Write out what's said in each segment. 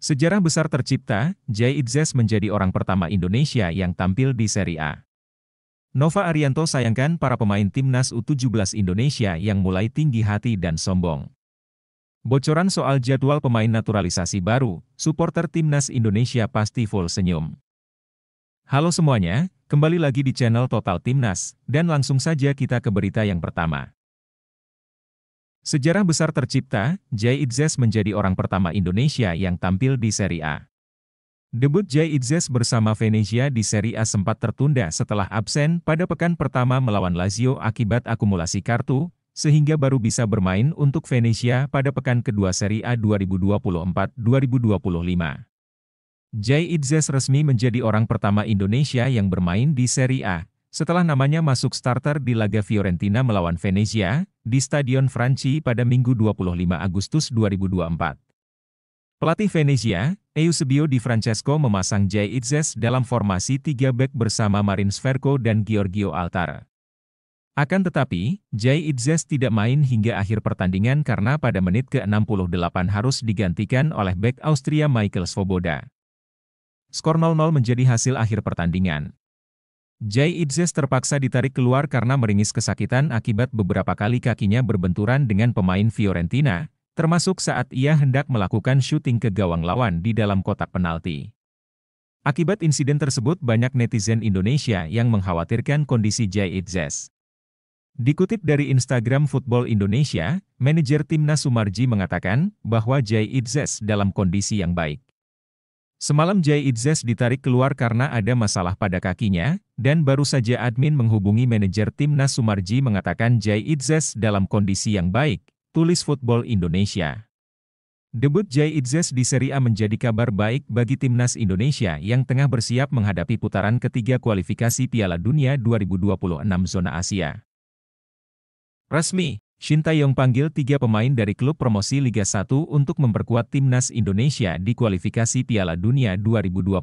Sejarah besar tercipta, Jay Idzes menjadi orang pertama Indonesia yang tampil di Serie A. Nova Arianto sayangkan para pemain timnas U17 Indonesia yang mulai tinggi hati dan sombong. Bocoran soal jadwal pemain naturalisasi baru, supporter timnas Indonesia pasti full senyum. Halo semuanya, kembali lagi di channel Total Timnas, dan langsung saja kita ke berita yang pertama. Sejarah besar tercipta, Jay Idzes menjadi orang pertama Indonesia yang tampil di Serie A. Debut Jay Idzes bersama Venezia di Serie A sempat tertunda setelah absen pada pekan pertama melawan Lazio akibat akumulasi kartu, sehingga baru bisa bermain untuk Venezia pada pekan kedua Serie A 2024-2025. Jay Idzes resmi menjadi orang pertama Indonesia yang bermain di Serie A, setelah namanya masuk starter di laga Fiorentina melawan Venezia, di Stadion Franci pada Minggu 25 Agustus 2024. Pelatih Venezia, Eusebio Di Francesco memasang Jay Itzes dalam formasi tiga back bersama Marin Sverko dan Giorgio Altara. Akan tetapi, Jay Itzes tidak main hingga akhir pertandingan karena pada menit ke-68 harus digantikan oleh back Austria Michael Svoboda. Skor 0-0 menjadi hasil akhir pertandingan. Jai Idzes terpaksa ditarik keluar karena meringis kesakitan akibat beberapa kali kakinya berbenturan dengan pemain Fiorentina, termasuk saat ia hendak melakukan syuting ke gawang lawan di dalam kotak penalti. Akibat insiden tersebut banyak netizen Indonesia yang mengkhawatirkan kondisi Jai Idzes. Dikutip dari Instagram Football Indonesia, manajer timnas Sumarji mengatakan bahwa Jai Idzes dalam kondisi yang baik. Semalam Jai Idzes ditarik keluar karena ada masalah pada kakinya, dan baru saja admin menghubungi manajer timnas Sumarji mengatakan Jai Idzes dalam kondisi yang baik, tulis Football Indonesia. Debut Jai Idzes di Serie A menjadi kabar baik bagi timnas Indonesia yang tengah bersiap menghadapi putaran ketiga kualifikasi Piala Dunia 2026 zona Asia. Resmi, Shin Tae-yong panggil tiga pemain dari klub promosi Liga 1 untuk memperkuat timnas Indonesia di kualifikasi Piala Dunia 2026.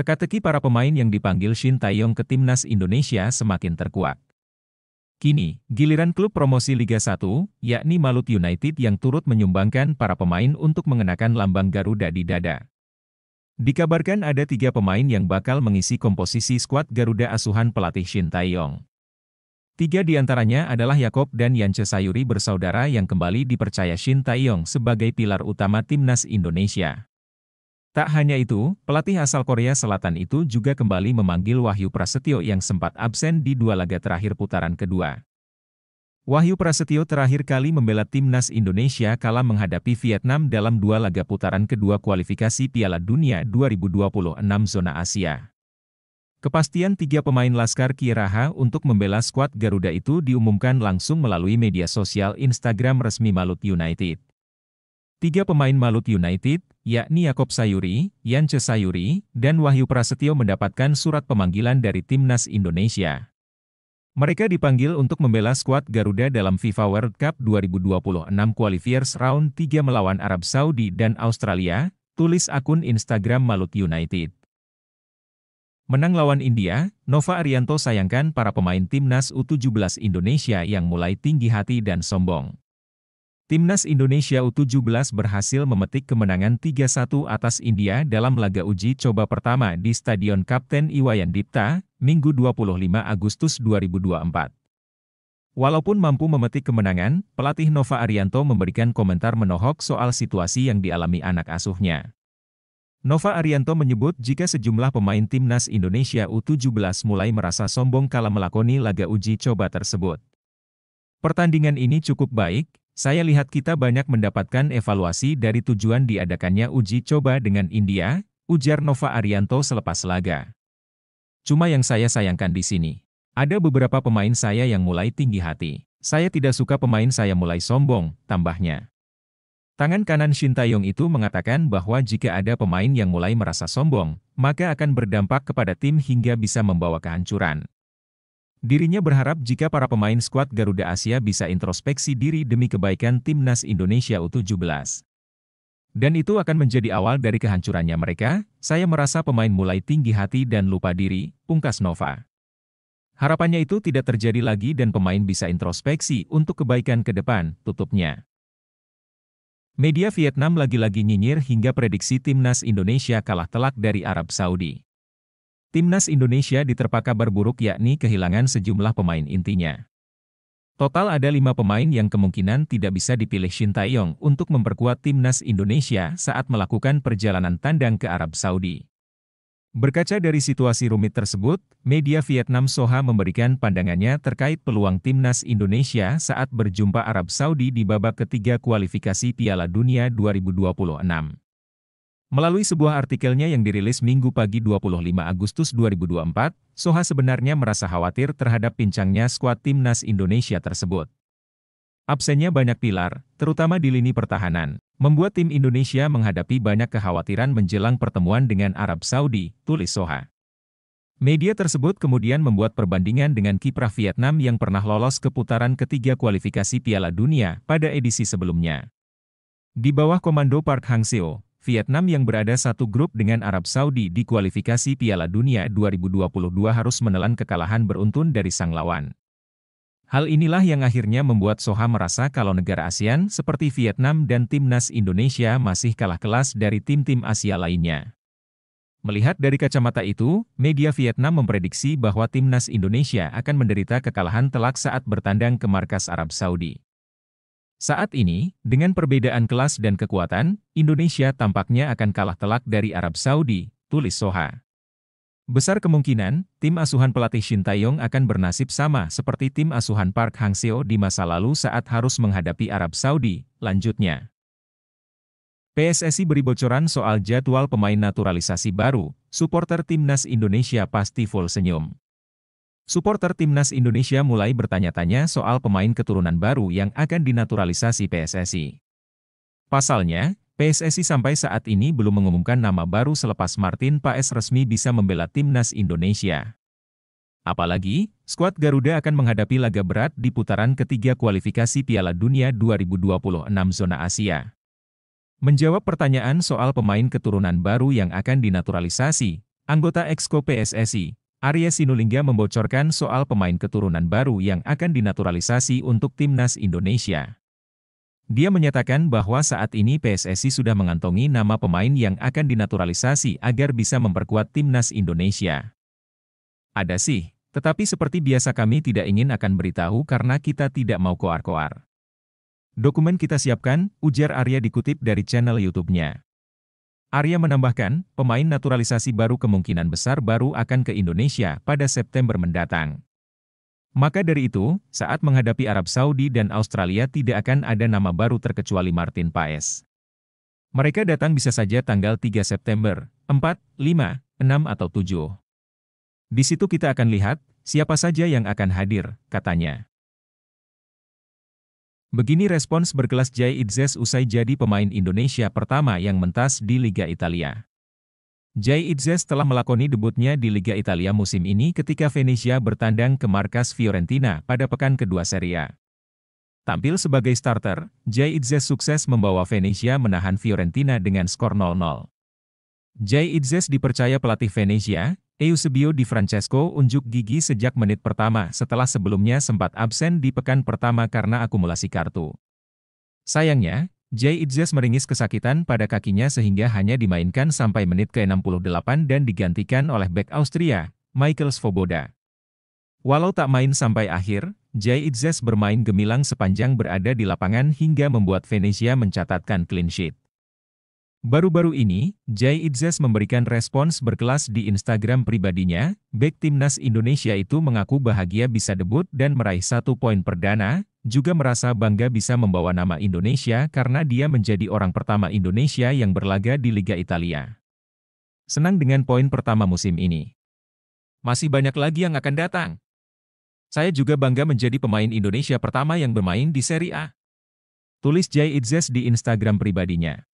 Teka-teki para pemain yang dipanggil Shin Tae-yong ke timnas Indonesia semakin terkuat. Kini, giliran klub promosi Liga 1, yakni Malut United yang turut menyumbangkan para pemain untuk mengenakan lambang Garuda di dada. Dikabarkan ada tiga pemain yang bakal mengisi komposisi skuad Garuda asuhan pelatih Shin Tae-yong. Tiga di antaranya adalah Yakob dan Yance Sayuri bersaudara yang kembali dipercaya Shin Taeyong sebagai pilar utama timnas Indonesia. Tak hanya itu, pelatih asal Korea Selatan itu juga kembali memanggil Wahyu Prasetyo yang sempat absen di dua laga terakhir putaran kedua. Wahyu Prasetyo terakhir kali membela timnas Indonesia kala menghadapi Vietnam dalam dua laga putaran kedua kualifikasi Piala Dunia 2026 zona Asia. Kepastian tiga pemain Laskar Kiraha untuk membela skuad Garuda itu diumumkan langsung melalui media sosial Instagram resmi Malut United. Tiga pemain Malut United, yakni Yakob Sayuri, Yance Sayuri, dan Wahyu Prasetyo mendapatkan surat pemanggilan dari Timnas Indonesia. Mereka dipanggil untuk membela skuad Garuda dalam FIFA World Cup 2026 Qualifiers Round 3 melawan Arab Saudi dan Australia, tulis akun Instagram Malut United. Menang lawan India, Nova Arianto sayangkan para pemain timnas U17 Indonesia yang mulai tinggi hati dan sombong. Timnas Indonesia U17 berhasil memetik kemenangan 3-1 atas India dalam laga uji coba pertama di Stadion Kapten Iwayan Dipta, Minggu 25 Agustus 2024. Walaupun mampu memetik kemenangan, pelatih Nova Arianto memberikan komentar menohok soal situasi yang dialami anak asuhnya. Nova Arianto menyebut jika sejumlah pemain timnas Indonesia U17 mulai merasa sombong kala melakoni laga uji coba tersebut. Pertandingan ini cukup baik, saya lihat kita banyak mendapatkan evaluasi dari tujuan diadakannya uji coba dengan India, ujar Nova Arianto selepas laga. Cuma yang saya sayangkan di sini, ada beberapa pemain saya yang mulai tinggi hati. Saya tidak suka pemain saya mulai sombong, tambahnya. Tangan kanan Shin Taeyong itu mengatakan bahwa jika ada pemain yang mulai merasa sombong, maka akan berdampak kepada tim hingga bisa membawa kehancuran. Dirinya berharap jika para pemain skuad Garuda Asia bisa introspeksi diri demi kebaikan timnas Indonesia U17. Dan itu akan menjadi awal dari kehancurannya mereka, saya merasa pemain mulai tinggi hati dan lupa diri, pungkas Nova. Harapannya itu tidak terjadi lagi dan pemain bisa introspeksi untuk kebaikan ke depan, tutupnya. Media Vietnam lagi-lagi nyinyir hingga prediksi timnas Indonesia kalah telak dari Arab Saudi. Timnas Indonesia diterpa kabar buruk yakni kehilangan sejumlah pemain intinya. Total ada lima pemain yang kemungkinan tidak bisa dipilih Shin Tae-yong untuk memperkuat timnas Indonesia saat melakukan perjalanan tandang ke Arab Saudi. Berkaca dari situasi rumit tersebut, media Vietnam Soha memberikan pandangannya terkait peluang timnas Indonesia saat berjumpa Arab Saudi di babak ketiga kualifikasi Piala Dunia 2026. Melalui sebuah artikelnya yang dirilis Minggu pagi 25 Agustus 2024, Soha sebenarnya merasa khawatir terhadap pincangnya skuad timnas Indonesia tersebut. Absennya banyak pilar, terutama di lini pertahanan. Membuat tim Indonesia menghadapi banyak kekhawatiran menjelang pertemuan dengan Arab Saudi, tulis Soha. Media tersebut kemudian membuat perbandingan dengan kiprah Vietnam yang pernah lolos ke putaran ketiga kualifikasi Piala Dunia pada edisi sebelumnya. Di bawah komando Park Hang Seo, Vietnam yang berada satu grup dengan Arab Saudi di kualifikasi Piala Dunia 2022 harus menelan kekalahan beruntun dari sang lawan. Hal inilah yang akhirnya membuat Soha merasa kalau negara ASEAN seperti Vietnam dan timnas Indonesia masih kalah kelas dari tim-tim Asia lainnya. Melihat dari kacamata itu, media Vietnam memprediksi bahwa timnas Indonesia akan menderita kekalahan telak saat bertandang ke markas Arab Saudi. Saat ini, dengan perbedaan kelas dan kekuatan, Indonesia tampaknya akan kalah telak dari Arab Saudi, tulis Soha. Besar kemungkinan, tim asuhan pelatih Shin Tae-yong akan bernasib sama seperti tim asuhan Park Hang Seo di masa lalu saat harus menghadapi Arab Saudi, lanjutnya. PSSI beri bocoran soal jadwal pemain naturalisasi baru, supporter timnas Indonesia pasti full senyum. Supporter timnas Indonesia mulai bertanya-tanya soal pemain keturunan baru yang akan dinaturalisasi PSSI. Pasalnya, PSSI sampai saat ini belum mengumumkan nama baru selepas Martin Paes resmi bisa membela timnas Indonesia. Apalagi, skuad Garuda akan menghadapi laga berat di putaran ketiga kualifikasi Piala Dunia 2026 zona Asia. Menjawab pertanyaan soal pemain keturunan baru yang akan dinaturalisasi, anggota Exco PSSI, Arya Sinulinga membocorkan soal pemain keturunan baru yang akan dinaturalisasi untuk timnas Indonesia. Dia menyatakan bahwa saat ini PSSI sudah mengantongi nama pemain yang akan dinaturalisasi agar bisa memperkuat timnas Indonesia. Ada sih, tetapi seperti biasa kami tidak ingin akan beritahu karena kita tidak mau koar-koar. Dokumen kita siapkan, ujar Arya dikutip dari channel YouTube-nya. Arya menambahkan, pemain naturalisasi baru kemungkinan besar baru akan ke Indonesia pada September mendatang. Maka dari itu, saat menghadapi Arab Saudi dan Australia tidak akan ada nama baru terkecuali Martin Paes. Mereka datang bisa saja tanggal 3 September, 4, 5, 6 atau 7. Di situ kita akan lihat siapa saja yang akan hadir, katanya. Begini respons berkelas Jai Idzes usai jadi pemain Indonesia pertama yang mentas di Liga Italia. Jay Itzes telah melakoni debutnya di Liga Italia musim ini ketika Venezia bertandang ke markas Fiorentina pada pekan kedua Serie A. Tampil sebagai starter, Jay Itzes sukses membawa Venezia menahan Fiorentina dengan skor 0-0. Jay Itzes dipercaya pelatih Venezia, Eusebio Di Francesco unjuk gigi sejak menit pertama setelah sebelumnya sempat absen di pekan pertama karena akumulasi kartu. Sayangnya, Jay Idzes meringis kesakitan pada kakinya sehingga hanya dimainkan sampai menit ke-68 dan digantikan oleh bek Austria, Michael Svoboda. Walau tak main sampai akhir, Jay Idzes bermain gemilang sepanjang berada di lapangan hingga membuat Venesia mencatatkan clean sheet. Baru-baru ini, Jay Idzes memberikan respons berkelas di Instagram pribadinya, bek timnas Indonesia itu mengaku bahagia bisa debut dan meraih satu poin perdana, juga merasa bangga bisa membawa nama Indonesia karena dia menjadi orang pertama Indonesia yang berlaga di Liga Italia. Senang dengan poin pertama musim ini. Masih banyak lagi yang akan datang. Saya juga bangga menjadi pemain Indonesia pertama yang bermain di Serie A. Tulis Jai Itzes di Instagram pribadinya.